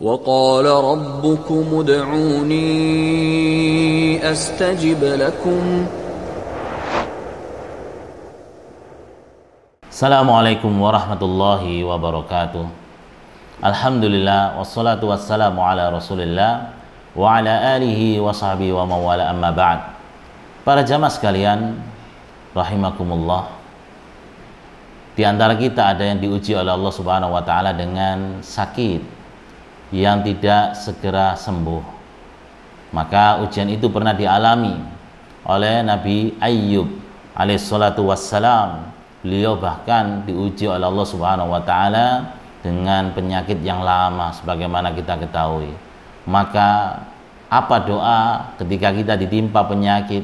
وقال ربكم ادعوني استجب لكم السلام عليكم ورحمة الله وبركاته الحمد لله والصلاة والسلام على رسول الله وعلى آله وصحبه ومن والاه أما بعد Para jamaah sekalian, rahimakumullah. Di antara kita ada yang diuji oleh Allah Subhanahu wa taala dengan sakit, yang tidak segera sembuh. Maka ujian itu pernah dialami oleh Nabi Ayyub alaihissalatu wassalam. Beliau bahkan diuji oleh Allah Subhanahu wa taala dengan penyakit yang lama sebagaimana kita ketahui. Maka apa doa ketika kita ditimpa penyakit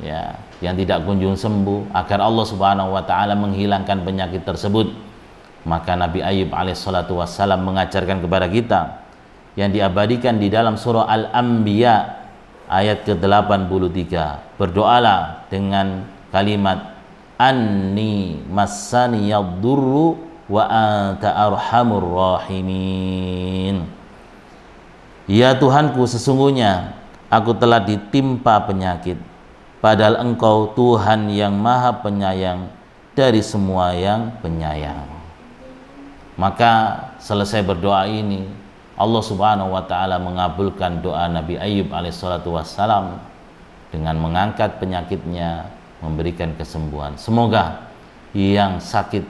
ya yang tidak kunjung sembuh agar Allah Subhanahu wa taala menghilangkan penyakit tersebut maka Nabi Ayub alaihissalatu wassalam mengajarkan kepada kita yang diabadikan di dalam surah Al-Anbiya ayat ke-83. Berdoalah dengan kalimat Anni massani yadurru wa anta arhamur rahimin. Ya Tuhanku sesungguhnya aku telah ditimpa penyakit padahal engkau Tuhan yang maha penyayang dari semua yang penyayang. Maka selesai berdoa ini, Allah Subhanahu wa taala mengabulkan doa Nabi Ayub alaihissalatu wassalam dengan mengangkat penyakitnya, memberikan kesembuhan. Semoga yang sakit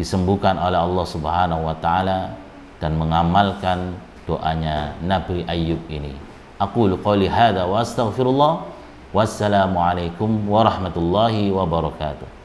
disembuhkan oleh Allah Subhanahu wa taala dan mengamalkan doanya Nabi Ayub ini. Aku qouli hadza wa astaghfirullah. Wassalamualaikum warahmatullahi wabarakatuh.